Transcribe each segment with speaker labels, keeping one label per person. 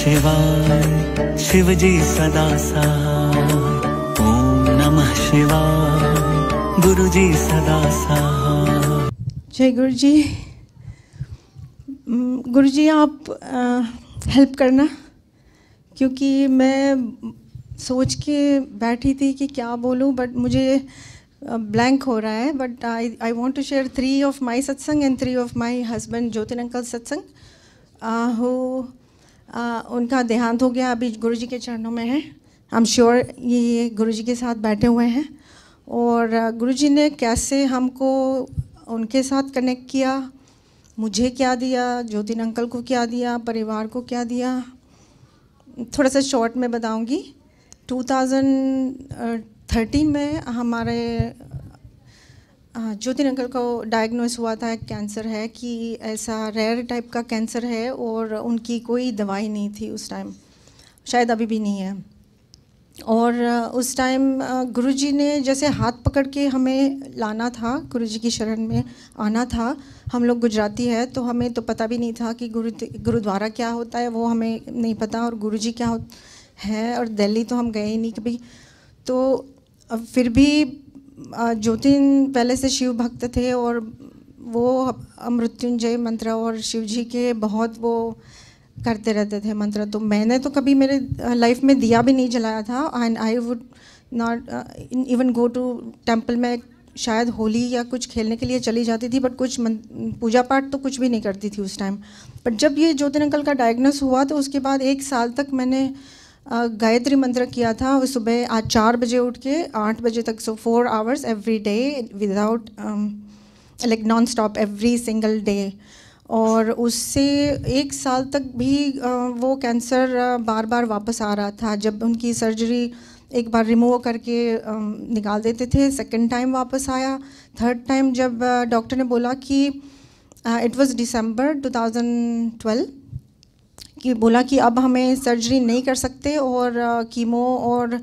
Speaker 1: शिवाय शिवजी सदा सहाय ओम नमः शिवाय गुरुजी सदा सहाय जय गुरु जी गुरु जी आप आ, हेल्प करना क्योंकि मैं सोच के बैठी थी कि क्या बोलूं बट मुझे ब्लैंक हो रहा है but I I want to share three of my satsang and three of my husband Jyotin uncle satsang हु आ, उनका देहांत हो गया अभी गुरु जी के चरणों में है आई एम श्योर ये गुरु जी के साथ बैठे हुए हैं और गुरु जी ने कैसे हमको उनके साथ कनेक्ट किया मुझे क्या दिया ज्योतिन अंकल को क्या दिया परिवार को क्या दिया थोड़ा सा शॉर्ट में बताऊंगी 2013 में हमारे ज्योति अंकल को डायग्नोस हुआ था कैंसर है कि ऐसा रेयर टाइप का कैंसर है और उनकी कोई दवाई नहीं थी उस टाइम शायद अभी भी नहीं है और उस टाइम गुरुजी ने जैसे हाथ पकड़ के हमें लाना था गुरुजी की शरण में आना था हम लोग गुजराती है तो हमें तो पता भी नहीं था कि गुरु गुरुद्वारा क्या होता है वो हमें नहीं पता और गुरुजी क्या है और दिल्ली तो हम गए ही नहीं कभी तो फिर भी ज्योतिन पहले से शिव भक्त थे और वो मृत्युंजय मंत्र और शिव जी के बहुत वो करते रहते थे मंत्र तो मैंने तो कभी मेरे लाइफ में दिया भी नहीं जलाया था and I would not even go to temple में शायद होली या कुछ खेलने के लिए चली जाती थी बट कुछ पूजा पाठ तो कुछ भी नहीं करती थी उस टाइम बट जब ये ज्योतिन अंकल का डायग्नोस हुआ तो उसके बाद एक साल तक मैंने गायत्री मंत्र किया था वो सुबह आज चार बजे उठ के आठ बजे तक so four hours every day without like non stop every single day और उससे एक साल तक भी वो कैंसर बार बार वापस आ रहा था जब उनकी सर्जरी एक बार रिमूव करके um, निकाल देते थे सेकंड टाइम वापस आया थर्ड टाइम जब डॉक्टर ने बोला कि इट वाज दिसंबर 2012 कि बोला कि अब हमें सर्जरी नहीं कर सकते और कीमो और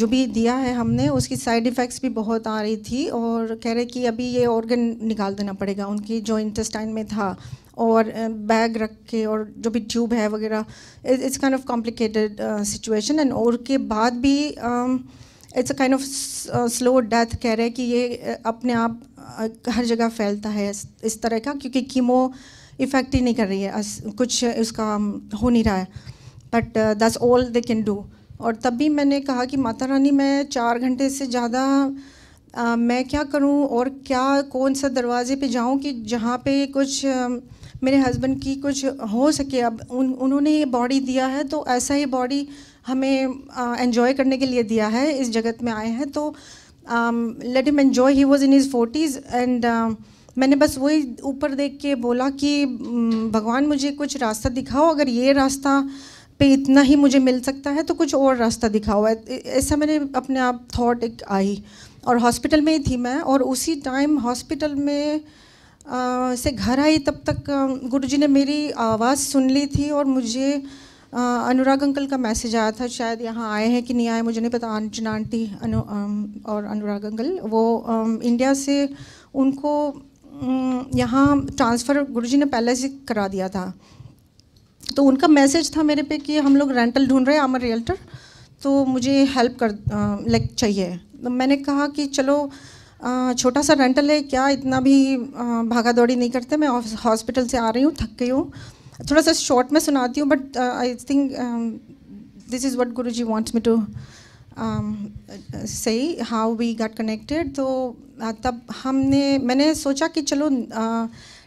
Speaker 1: जो भी दिया है हमने उसकी साइड इफ़ेक्ट्स भी बहुत आ रही थी और कह रहे कि अभी ये ऑर्गन निकाल देना पड़ेगा उनकी जो इंटेस्टाइन में था और बैग रख के और जो भी ट्यूब है वगैरह it's kind of complicated situation and और के बाद भी it's a kind of slow death कह रहे हैं कि ये अपने आप हर जगह फैलता है इस तरह का क्योंकि कीमो इफ़ेक्ट ही नहीं कर रही है कुछ उसका हो नहीं रहा है बट दस ऑल दे कैन डू और तब भी मैंने कहा कि माता रानी मैं चार घंटे से ज़्यादा uh, मैं क्या करूं और क्या कौन सा दरवाजे पे जाऊं कि जहां पे कुछ um, मेरे हस्बैंड की कुछ हो सके अब उन उन्होंने ये बॉडी दिया है तो ऐसा ही बॉडी हमें एन्जॉय uh, करने के लिए दिया है इस जगत में आए हैं तो let him enjoy he was in his forties and मैंने बस वही ऊपर देख के बोला कि भगवान मुझे कुछ रास्ता दिखाओ अगर ये रास्ता पे इतना ही मुझे मिल सकता है तो कुछ और रास्ता दिखाओ ऐसा मैंने अपने आप थॉट एक आई और हॉस्पिटल में ही थी मैं और उसी टाइम हॉस्पिटल में आ, से घर आई तब तक गुरुजी ने मेरी आवाज़ सुन ली थी और मुझे अनुराग अंकल का मैसेज आया था शायद यहाँ आए हैं कि नहीं आए मुझे नहीं पता आंटी आंटी अनु और अनुराग अंकल वो इंडिया से उनको यहाँ ट्रांसफ़र गुरुजी ने पहले से करा दिया था तो उनका मैसेज था मेरे पे कि हम लोग रेंटल ढूंढ रहे हैं आमर रियल्टर तो मुझे हेल्प कर लाइक चाहिए तो मैंने कहा कि चलो छोटा सा रेंटल है क्या इतना भी भागा दौड़ी नहीं करते मैं हॉस्पिटल से आ रही हूँ थक गई हूँ थोड़ा सा शॉर्ट में सुनाती हूँ but I think this is what Guru ji wants me to um, say how we got connected तो तब हमने मैंने सोचा कि चलो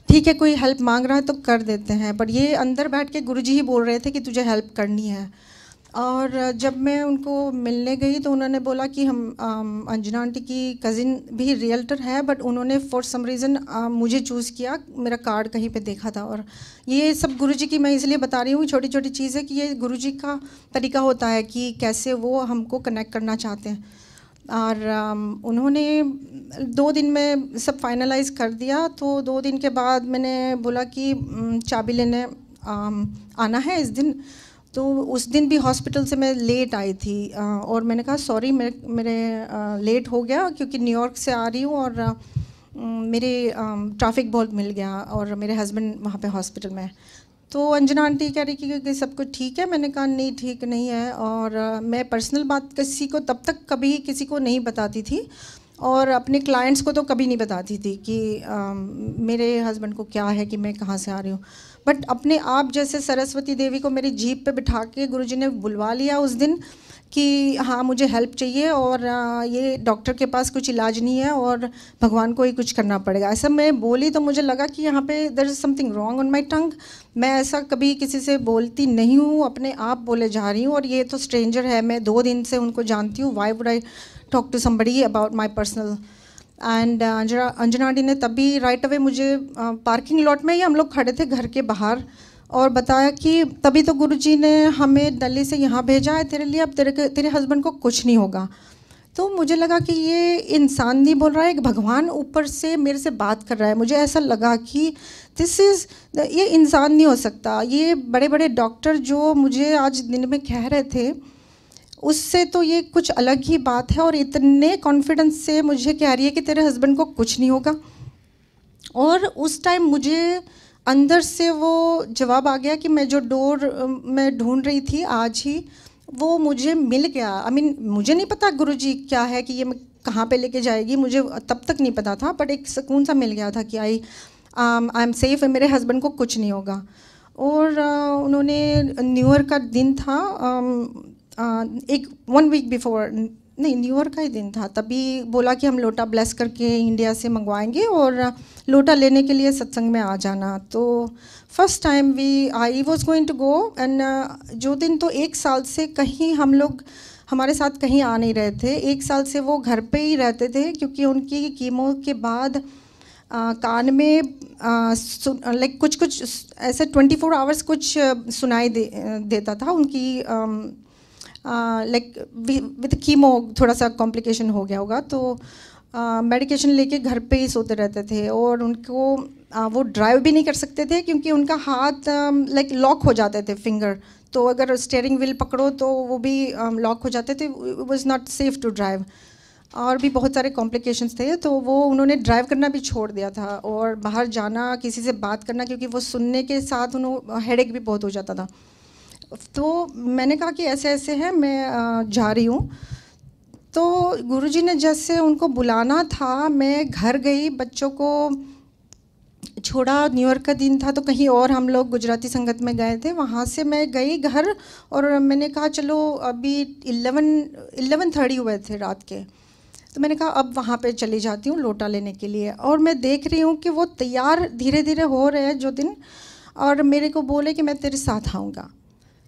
Speaker 1: ठीक है कोई हेल्प मांग रहा है तो कर देते हैं पर ये अंदर बैठ के गुरुजी ही बोल रहे थे कि तुझे हेल्प करनी है और जब मैं उनको मिलने गई तो उन्होंने बोला कि हम अंजना आंटी की कज़िन भी रियल्टर है बट उन्होंने फॉर सम रीज़न मुझे चूज़ किया मेरा कार्ड कहीं पे देखा था और ये सब गुरुजी की मैं इसलिए बता रही हूँ छोटी छोटी चीज़ें कि ये गुरुजी का तरीका होता है कि कैसे वो हमको कनेक्ट करना चाहते हैं और उन्होंने दो दिन में सब फाइनलाइज कर दिया तो दो दिन के बाद मैंने बोला कि चाबी लेने आना है इस दिन तो उस दिन भी हॉस्पिटल से मैं लेट आई थी और मैंने कहा सॉरी मेरे मेरे लेट हो गया क्योंकि न्यूयॉर्क से आ रही हूँ और मेरे ट्रैफिक बहुत मिल गया और मेरे हस्बैंड वहाँ पे हॉस्पिटल में तो अंजना आंटी कह रही कि, क्योंकि सब कुछ ठीक है मैंने कहा नहीं ठीक नहीं है और मैं पर्सनल बात किसी को तब तक कभी किसी को नहीं बताती थी और अपने क्लाइंट्स को तो कभी नहीं बताती थी कि मेरे हस्बैंड को क्या है कि मैं कहाँ से आ रही हूँ बट अपने आप जैसे सरस्वती देवी को मेरी जीप पे बिठा के गुरु ने बुलवा लिया उस दिन कि हाँ मुझे हेल्प चाहिए और ये डॉक्टर के पास कुछ इलाज नहीं है और भगवान को ही कुछ करना पड़ेगा ऐसा मैं बोली तो मुझे लगा कि यहाँ पे there is something wrong on my tongue मैं ऐसा कभी किसी से बोलती नहीं हूँ अपने आप बोले जा रही हूँ और ये तो स्ट्रेंजर है मैं दो दिन से उनको जानती हूँ why would I talk to somebody about my personal and Anjana aunty ने तभी राइट अवे मुझे पार्किंग uh, लॉट में ही हम लोग खड़े थे घर के बाहर और बताया कि तभी तो गुरुजी ने हमें दिल्ली से यहाँ भेजा है तेरे लिए अब तेरे तेरे हस्बैंड को कुछ नहीं होगा तो मुझे लगा कि ये इंसान नहीं बोल रहा है एक भगवान ऊपर से मेरे से बात कर रहा है मुझे ऐसा लगा कि दिस इज़ ये इंसान नहीं हो सकता ये बड़े बड़े डॉक्टर जो मुझे आज दिन में कह रहे थे उससे तो ये कुछ अलग ही बात है और इतने कॉन्फिडेंस से मुझे कह रही है कि तेरे हस्बैंड को कुछ नहीं होगा और उस टाइम मुझे अंदर से वो जवाब आ गया कि मैं जो डोर मैं ढूंढ रही थी आज ही वो मुझे मिल गया आई I मीन mean, मुझे नहीं पता गुरुजी क्या है कि ये मैं कहाँ पे लेके जाएगी मुझे तब तक नहीं पता था बट एक सुकून सा मिल गया था कि आई आई एम सेफ़ मेरे हस्बैंड को कुछ नहीं होगा और uh, उन्होंने न्यू ईयर का दिन था um, एक वन वीक बिफोर नहीं न्यूयॉर्क का ही दिन था तभी बोला कि हम लोटा ब्लेस करके इंडिया से मंगवाएंगे और लोटा लेने के लिए सत्संग में आ जाना तो first time we I was going to go and जो दिन तो एक साल से कहीं हम लोग हमारे साथ कहीं आ नहीं रहे थे एक साल से वो घर पे ही रहते थे क्योंकि उनकी कीमो के बाद आ, कान में लाइक कुछ कुछ ऐसे 24 फोर आवर्स कुछ सुनाई दे, देता था उनकी um, लाइक विद कीमो थोड़ा सा कॉम्प्लिकेशन हो गया होगा तो मेडिकेशन uh, लेके घर पे ही सोते रहते थे और उनको uh, वो ड्राइव भी नहीं कर सकते थे क्योंकि उनका हाथ लाइक uh, लॉक like, हो जाते थे फिंगर तो अगर स्टेयरिंग व्हील पकड़ो तो वो भी लॉक um, हो जाते थे was not safe to drive और भी बहुत सारे कॉम्प्लिकेशंस थे तो वो उन्होंने ड्राइव करना भी छोड़ दिया था और बाहर जाना किसी से बात करना क्योंकि वो सुनने के साथ उन्होंने हेडेक भी बहुत हो जाता था तो मैंने कहा कि ऐसे ऐसे हैं मैं जा रही हूँ तो गुरुजी ने जैसे उनको बुलाना था मैं घर गई बच्चों को छोड़ा न्यूयॉर्क का दिन था तो कहीं और हम लोग गुजराती संगत में गए थे वहाँ से मैं गई घर और मैंने कहा चलो अभी इलेवन इलेवन थर्टी हुए थे रात के तो मैंने कहा अब वहाँ पे चली जाती हूँ लोटा लेने के लिए और मैं देख रही हूँ कि वो तैयार धीरे धीरे हो रहे हैं जो दिन और मेरे को बोले कि मैं तेरे साथ आऊँगा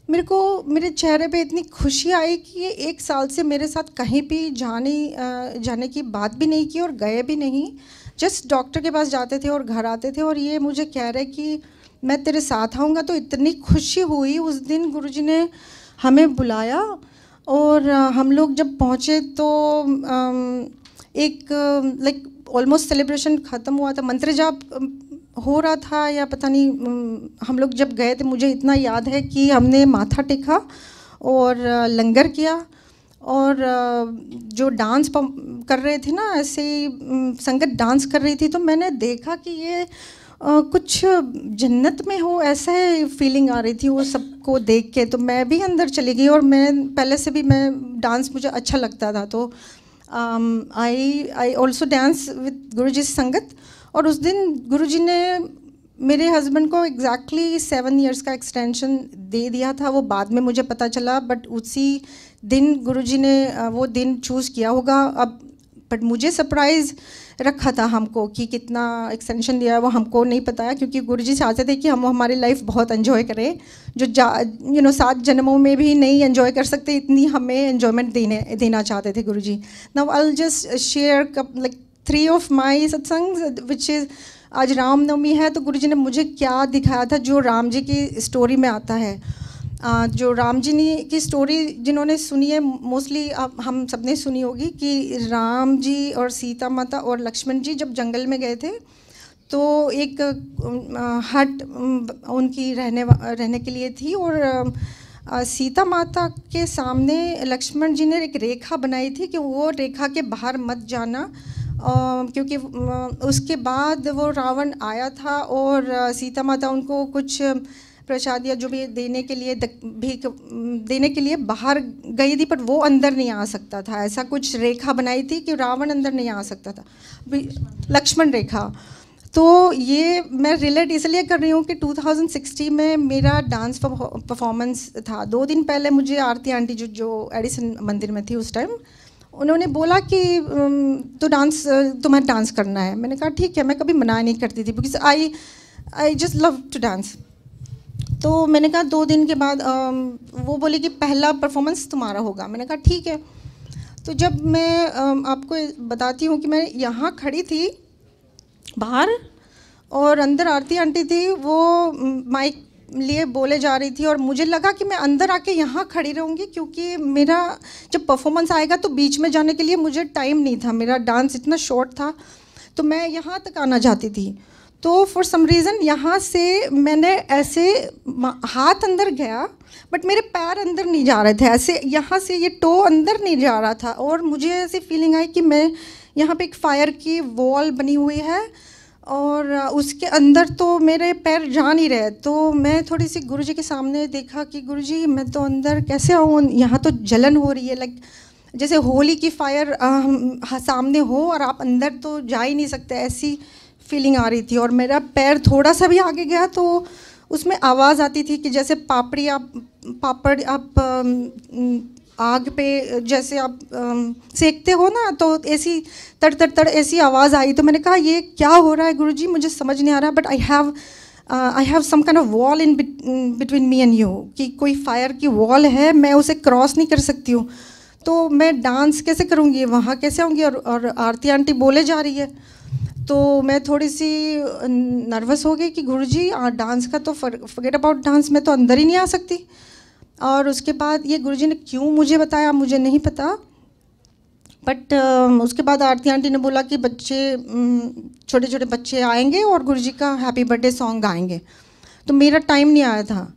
Speaker 1: मेरे को मेरे चेहरे पे इतनी खुशी आई कि ये एक साल से मेरे साथ कहीं भी जाने जाने की बात भी नहीं की और गए भी नहीं जस्ट डॉक्टर के पास जाते थे और घर आते थे और ये मुझे कह रहे कि मैं तेरे साथ आऊँगा तो इतनी खुशी हुई उस दिन गुरुजी ने हमें बुलाया और हम लोग जब पहुँचे तो एक लाइक ऑलमोस्ट सेलिब्रेशन ख़त्म हुआ था मंत्र जाप हो रहा था या पता नहीं हम लोग जब गए थे मुझे इतना याद है कि हमने माथा टेका और लंगर किया और जो डांस कर रहे थे ना ऐसे ही संगत डांस कर रही थी तो मैंने देखा कि ये कुछ जन्नत में हो ऐसे फीलिंग आ रही थी वो सबको देख के तो मैं भी अंदर चली गई और मैं पहले से भी मैं डांस मुझे अच्छा लगता था तो I I also dance with Guruji sangat और उस दिन गुरुजी ने मेरे हस्बैंड को एग्जैक्टली सेवन ईयर्स का एक्सटेंशन दे दिया था वो बाद में मुझे पता चला बट उसी दिन गुरुजी ने वो दिन चूज़ किया होगा अब बट मुझे सरप्राइज़ रखा था हमको कि कितना एक्सटेंशन दिया है वो हमको नहीं पता है क्योंकि गुरु जी चाहते थे कि हम हमारी लाइफ बहुत एंजॉय करें जो जा यू नो सात जन्मों में भी नहीं एंजॉय कर सकते इतनी हमें एंजॉयमेंट देने देना चाहते थे Guru ji now I just share like three of my satsang which is आज रामनवमी है तो गुरु जी ने मुझे क्या दिखाया था जो राम जी की स्टोरी में आता है जो राम जी ने की स्टोरी जिन्होंने सुनी है मोस्टली आप हम सब ने सुनी होगी कि राम जी और सीता माता और लक्ष्मण जी जब जंगल में गए थे तो एक हट उनकी रहने रहने के लिए थी और सीता माता के सामने लक्ष्मण जी ने एक रेखा बनाई थी कि वो रेखा के बाहर मत जाना क्योंकि उसके बाद वो रावण आया था और सीता माता उनको कुछ प्रसाद या जो भी देने के लिए भीख देने के लिए बाहर गई थी पर वो अंदर नहीं आ सकता था ऐसा कुछ रेखा बनाई थी कि रावण अंदर नहीं आ सकता था लक्ष्मण रेखा तो ये मैं रिलेट इसलिए कर रही हूँ कि 2016 में मेरा डांस परफॉर्मेंस था दो दिन पहले मुझे आरती आंटी जो जो एडिसन मंदिर में थी उस टाइम उन्होंने बोला कि तो डांस तुम्हें डांस करना है मैंने कहा ठीक है मैं कभी मना नहीं करती थी because I I just love to dance तो मैंने कहा दो दिन के बाद वो बोले कि पहला परफॉर्मेंस तुम्हारा होगा मैंने कहा ठीक है तो जब मैं आपको बताती हूँ कि मैं यहाँ खड़ी थी बाहर और अंदर आरती आंटी थी वो माइक लिए बोले जा रही थी और मुझे लगा कि मैं अंदर आके यहाँ खड़ी रहूँगी क्योंकि मेरा जब परफॉर्मेंस आएगा तो बीच में जाने के लिए मुझे टाइम नहीं था मेरा डांस इतना शॉर्ट था तो मैं यहाँ तक आना चाहती थी तो फॉर सम रीज़न यहाँ से मैंने ऐसे हाथ अंदर गया बट मेरे पैर अंदर नहीं जा रहे थे ऐसे यहाँ से ये टो अंदर नहीं जा रहा था और मुझे ऐसी फीलिंग आई कि मैं यहाँ पे एक फायर की वॉल बनी हुई है और उसके अंदर तो मेरे पैर जा नहीं रहे तो मैं थोड़ी सी गुरुजी के सामने देखा कि गुरुजी मैं तो अंदर कैसे आऊँ यहाँ तो जलन हो रही है लाइक जैसे होली की फायर आ, सामने हो और आप अंदर तो जा ही नहीं सकते ऐसी फीलिंग आ रही थी और मेरा पैर थोड़ा सा भी आगे गया तो उसमें आवाज़ आती थी कि जैसे पापड़ी आप पापड़ आप आग पे जैसे आप सेकते हो ना तो ऐसी तड़ तड़ तड़ ऐसी आवाज़ आई तो मैंने कहा ये क्या हो रहा है गुरुजी मुझे समझ नहीं आ रहा but I have I have some kind of wall in between me and you कि कोई फायर की वॉल है मैं उसे क्रॉस नहीं कर सकती हूँ तो मैं डांस कैसे करूँगी वहाँ कैसे आऊँगी और, और आरती आंटी बोले जा रही है तो मैं थोड़ी सी नर्वस uh, हो गई कि गुरु जी डांस का तो फर्गेट अबाउट डांस मैं तो अंदर ही नहीं आ सकती और उसके बाद ये गुरुजी ने क्यों मुझे बताया मुझे नहीं पता बट um, उसके बाद आरती आंटी ने बोला कि बच्चे um, छोटे छोटे बच्चे आएंगे और गुरुजी का हैप्पी बर्थडे सॉन्ग गाएंगे तो मेरा टाइम नहीं आया था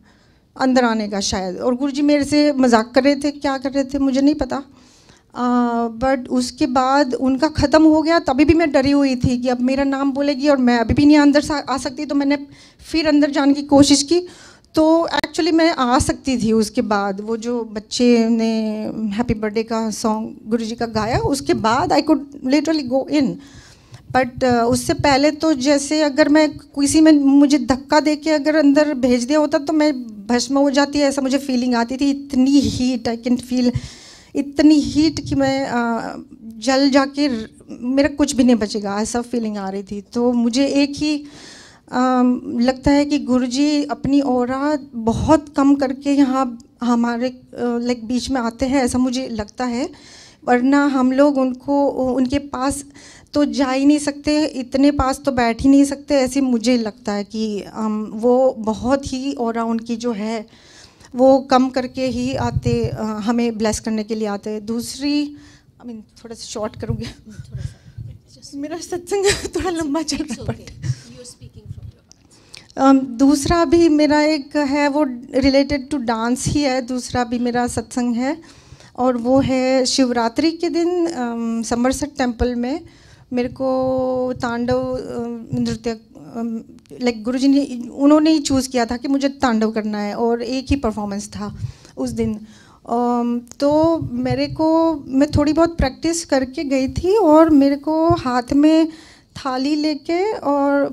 Speaker 1: अंदर आने का शायद और गुरुजी मेरे से मजाक कर रहे थे क्या कर रहे थे मुझे नहीं पता बट uh, उसके बाद उनका ख़त्म हो गया तभी भी मैं डरी हुई थी कि अब मेरा नाम बोलेगी और मैं अभी भी नहीं अंदर आ सकती तो मैंने फिर अंदर जाने की कोशिश की तो एक्चुअली मैं आ सकती थी उसके बाद वो जो बच्चे ने हैप्पी बर्थडे का सॉन्ग गुरु जी का गाया उसके बाद I could literally go in but उससे पहले तो जैसे अगर मैं किसी में मुझे धक्का दे के अगर अंदर भेज दिया होता तो मैं भस्म हो जाती ऐसा मुझे फीलिंग आती थी इतनी हीट आई कैन फील इतनी हीट कि मैं uh, जल जाके मेरा कुछ भी नहीं बचेगा ऐसा फीलिंग आ रही थी तो मुझे एक ही लगता है कि गुरुजी अपनी और बहुत कम करके यहाँ हमारे लाइक बीच में आते हैं ऐसा मुझे लगता है वरना हम लोग उनको उनके पास तो जा ही नहीं सकते इतने पास तो बैठ ही नहीं सकते ऐसे मुझे लगता है कि हम वो बहुत ही और उनकी जो है वो कम करके ही आते हमें ब्लेस करने के लिए आते दूसरी आई मीन थोड़ा सा शॉर्ट करूँगी मेरा सत्संग थोड़ा लंबा चल रहा है Um, दूसरा भी मेरा एक है वो रिलेटेड टू डांस ही है दूसरा भी मेरा सत्संग है और वो है शिवरात्रि के दिन समरसट um, टेम्पल में मेरे को तांडव um, नृत्य लाइक गुरु जी ने उन्होंने ही चूज़ किया था कि मुझे तांडव करना है और एक ही परफॉर्मेंस था उस दिन तो मेरे को मैं थोड़ी बहुत प्रैक्टिस करके गई थी और मेरे को हाथ में थाली लेके और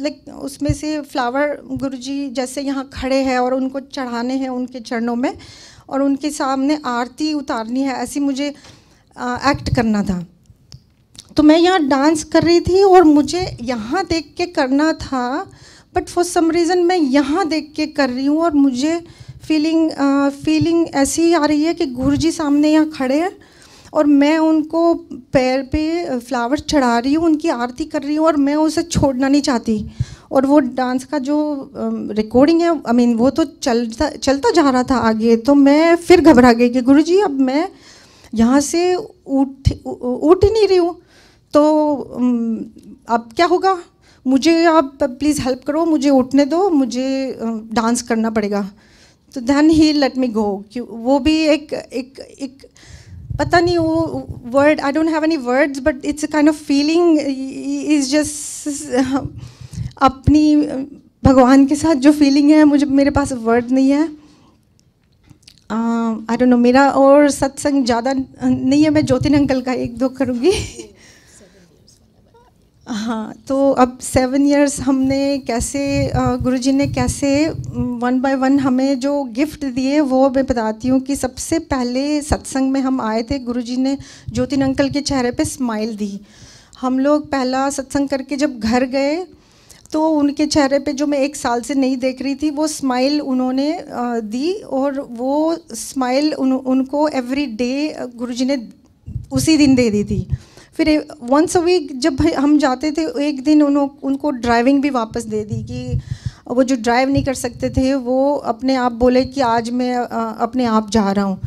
Speaker 1: लाइक उसमें से फ्लावर गुरुजी जैसे यहाँ खड़े हैं और उनको चढ़ाने हैं उनके चरणों में और उनके सामने आरती उतारनी है ऐसी मुझे आ, एक्ट करना था तो मैं यहाँ डांस कर रही थी और मुझे यहाँ देख के करना था बट फॉर सम रीज़न मैं यहाँ देख के कर रही हूँ और मुझे फीलिंग फीलिंग ऐसी आ रही है कि गुरु जी सामने यहाँ खड़े हैं और मैं उनको पैर पे फ्लावर्स चढ़ा रही हूँ उनकी आरती कर रही हूँ और मैं उसे छोड़ना नहीं चाहती और वो डांस का जो रिकॉर्डिंग है आई I मीन mean, वो तो चलता चलता जा रहा था आगे तो मैं फिर घबरा गई कि गुरु जी अब मैं यहाँ से उठ उठ ही नहीं रही हूँ तो अब क्या होगा मुझे आप प्लीज़ हेल्प करो मुझे उठने दो मुझे डांस करना पड़ेगा तो धन ही लेट मी गो क्यों वो भी एक एक एक पता नहीं वो word I don't have any words but it's a kind of feeling is just अपनी भगवान के साथ जो फीलिंग है मुझे मेरे पास वर्ड नहीं है आई डोंट नो मेरा और सत्संग ज़्यादा नहीं है मैं ज्योतिन अंकल का एक दो करूँगी तो अब सेवन इयर्स हमने कैसे गुरुजी ने कैसे वन बाय वन हमें जो गिफ्ट दिए वो मैं बताती हूँ कि सबसे पहले सत्संग में हम आए थे गुरुजी ने ज्योतिन अंकल के चेहरे पे स्माइल दी हम लोग पहला सत्संग करके जब घर गए तो उनके चेहरे पे जो मैं एक साल से नहीं देख रही थी वो स्माइल उन्होंने दी और वो स्माइल उन, उनको एवरी डे गुरुजी ने उसी दिन दे दी थी फिर वंस अ वीक जब हम जाते थे एक दिन उन्हों उनको ड्राइविंग भी वापस दे दी कि वो जो ड्राइव नहीं कर सकते थे वो अपने आप बोले कि आज मैं अपने आप जा रहा हूँ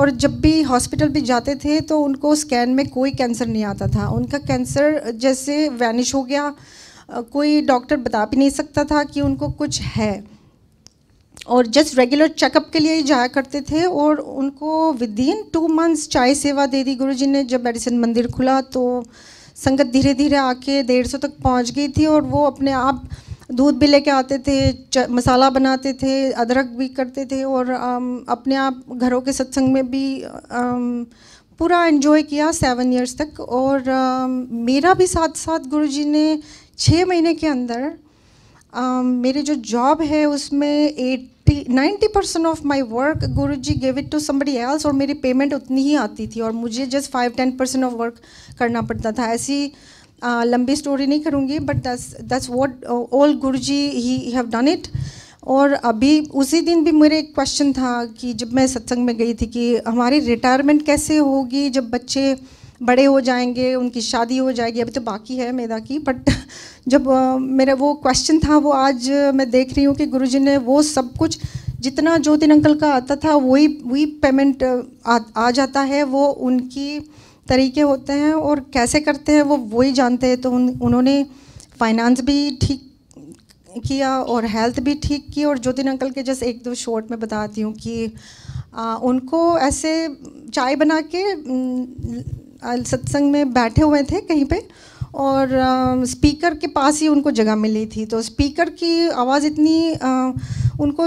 Speaker 1: और जब भी हॉस्पिटल भी जाते थे तो उनको स्कैन में कोई कैंसर नहीं आता था उनका कैंसर जैसे वैनिश हो गया कोई डॉक्टर बता भी नहीं सकता था कि उनको कुछ है और जस्ट रेगुलर चेकअप के लिए ही जाया करते थे और उनको विद इन टू मंथ्स चाय सेवा दे दी गुरुजी ने जब मेडिसिन मंदिर खुला तो संगत धीरे धीरे आके डेढ़ सौ तक पहुंच गई थी और वो अपने आप दूध भी लेके आते थे मसाला बनाते थे अदरक भी करते थे और अपने आप घरों के सत्संग में भी पूरा इन्जॉय किया सेवन इयर्स तक और मेरा भी साथ साथ गुरुजी ने छः महीने के अंदर मेरे जो जॉब है उसमें eight eighty ninety percent of my work Guru ji gave it to somebody else और मेरी पेमेंट उतनी ही आती थी और मुझे just five ten percent of work करना पड़ता था ऐसी लंबी स्टोरी नहीं करूँगी बट दस that's what all Guru ji he have done it और अभी उसी दिन भी मेरे एक क्वेश्चन था कि जब मैं सत्संग में गई थी कि हमारी रिटायरमेंट कैसे होगी जब बच्चे बड़े हो जाएंगे उनकी शादी हो जाएगी अभी तो बाकी है मेरा की बट जब मेरा वो क्वेश्चन था वो आज मैं देख रही हूँ कि गुरु ने वो सब कुछ जितना ज्योतिन अंकल का आता था वही वही पेमेंट आ, आ जाता है वो उनकी तरीके होते हैं और कैसे करते हैं वो वही जानते हैं तो उन उन्होंने फाइनेंस भी ठीक किया और हेल्थ भी ठीक की और ज्योतिन अंकल के जस्ट एक दो शॉर्ट में बताती हूँ कि आ, उनको ऐसे चाय बना के सत्संग में बैठे हुए थे कहीं पे और आ, स्पीकर के पास ही उनको जगह मिली थी तो स्पीकर की आवाज़ इतनी आ, उनको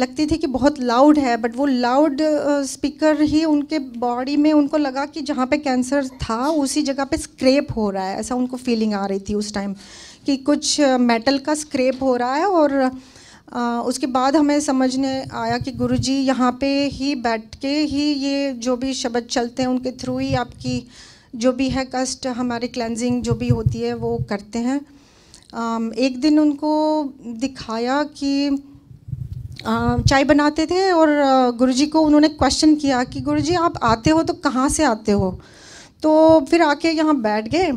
Speaker 1: लगती थी कि बहुत लाउड है बट वो लाउड स्पीकर ही उनके बॉडी में उनको लगा कि जहाँ पे कैंसर था उसी जगह पे स्क्रेप हो रहा है ऐसा उनको फीलिंग आ रही थी उस टाइम कि कुछ मेटल का स्क्रेप हो रहा है और आ, उसके बाद हमें समझने आया कि गुरुजी यहाँ पे ही बैठ के ही ये जो भी शब्द चलते हैं उनके थ्रू ही आपकी जो भी है कष्ट हमारी क्लेंजिंग जो भी होती है वो करते हैं आ, एक दिन उनको दिखाया कि चाय बनाते थे और गुरुजी को उन्होंने क्वेश्चन किया कि गुरुजी आप आते हो तो कहाँ से आते हो तो फिर आके यहाँ बैठ गए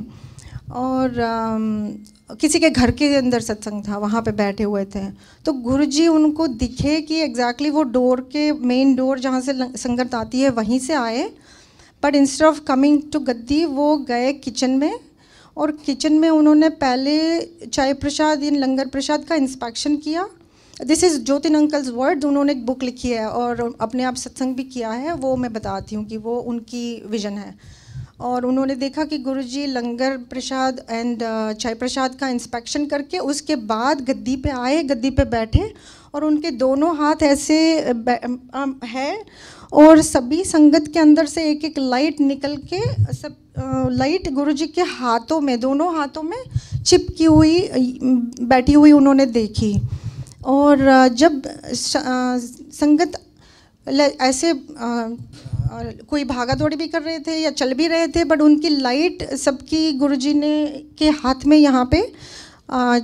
Speaker 1: और किसी के घर के अंदर सत्संग था वहाँ पे बैठे हुए थे तो गुरु जी उनको दिखे कि एग्जैक्टली exactly वो डोर के मेन डोर जहाँ से संगत आती है वहीं से आए but instead of coming to gaddi वो गए किचन में और किचन में उन्होंने पहले चाय प्रसाद इन लंगर प्रसाद का इंस्पेक्शन किया this is Jyotin uncle's word उन्होंने एक बुक लिखी है और अपने आप सत्संग भी किया है वो मैं बताती हूँ कि वो उनकी विजन है और उन्होंने देखा कि गुरुजी लंगर प्रसाद एंड uh, चाय प्रसाद का इंस्पेक्शन करके उसके बाद गद्दी पे आए गद्दी पे बैठे और उनके दोनों हाथ ऐसे uh, um, um, है और सभी संगत के अंदर से एक एक लाइट निकल के सब लाइट uh, गुरुजी के हाथों में दोनों हाथों में चिपकी हुई um, बैठी हुई उन्होंने देखी और जब संगत ऐसे कोई भागा दौड़ी भी कर रहे थे या चल भी रहे थे बट उनकी लाइट सबकी गुरुजी ने के हाथ में यहाँ पे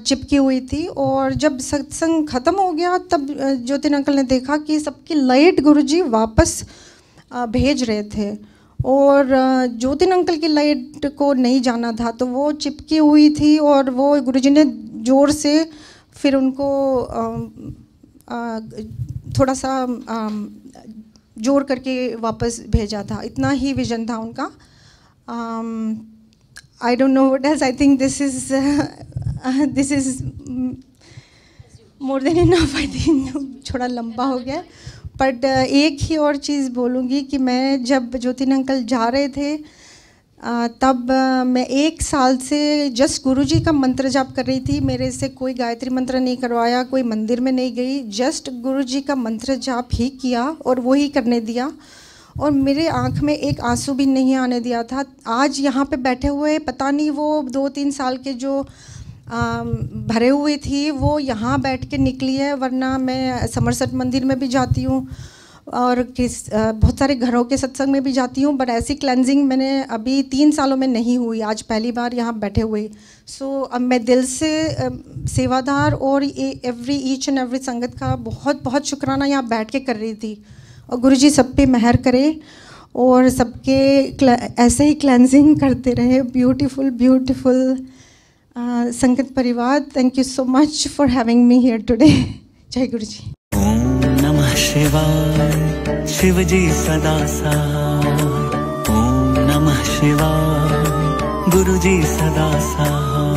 Speaker 1: चिपकी हुई थी और जब सत्संग ख़त्म हो गया तब ज्योतिन अंकल ने देखा कि सबकी लाइट गुरुजी वापस भेज रहे थे और ज्योतिन अंकल की लाइट को नहीं जाना था तो वो चिपकी हुई थी और वो गुरुजी ने ज़ोर से फिर उनको आ, आ, थोड़ा सा जोड़ करके वापस भेजा था इतना ही विजन था उनका I don't know what age I think this is this is more than enough I think थोड़ा लंबा हो गया बट एक ही और चीज़ बोलूँगी कि मैं जब ज्योतिन अंकल जा रहे थे तब मैं एक साल से जस्ट गुरुजी का मंत्र जाप कर रही थी मेरे से कोई गायत्री मंत्र नहीं करवाया कोई मंदिर में नहीं गई जस्ट गुरुजी का मंत्र जाप ही किया और वो ही करने दिया और मेरे आँख में एक आंसू भी नहीं आने दिया था आज यहाँ पे बैठे हुए पता नहीं वो दो तीन साल के जो आ, भरे हुए थी वो यहाँ बैठ के निकली है वरना मैं समरसट मंदिर में भी जाती हूँ और किस बहुत सारे घरों के सत्संग में भी जाती हूँ बट ऐसी क्लेंजिंग मैंने अभी तीन सालों में नहीं हुई आज पहली बार यहाँ बैठे हुए सो so, अब मैं दिल से सेवादार और एवरी ईच एंड एवरी संगत का बहुत बहुत शुक्राना यहाँ बैठ के कर रही थी और गुरु जी सब पे मेहर करें और सबके ऐसे ही क्लेंजिंग करते रहे beautiful beautiful sangat parivar thank you so much for having me here today जय गुरु जी शिवा शिवजी सदासा ओम नमः शिवाय गुरुजी सदासा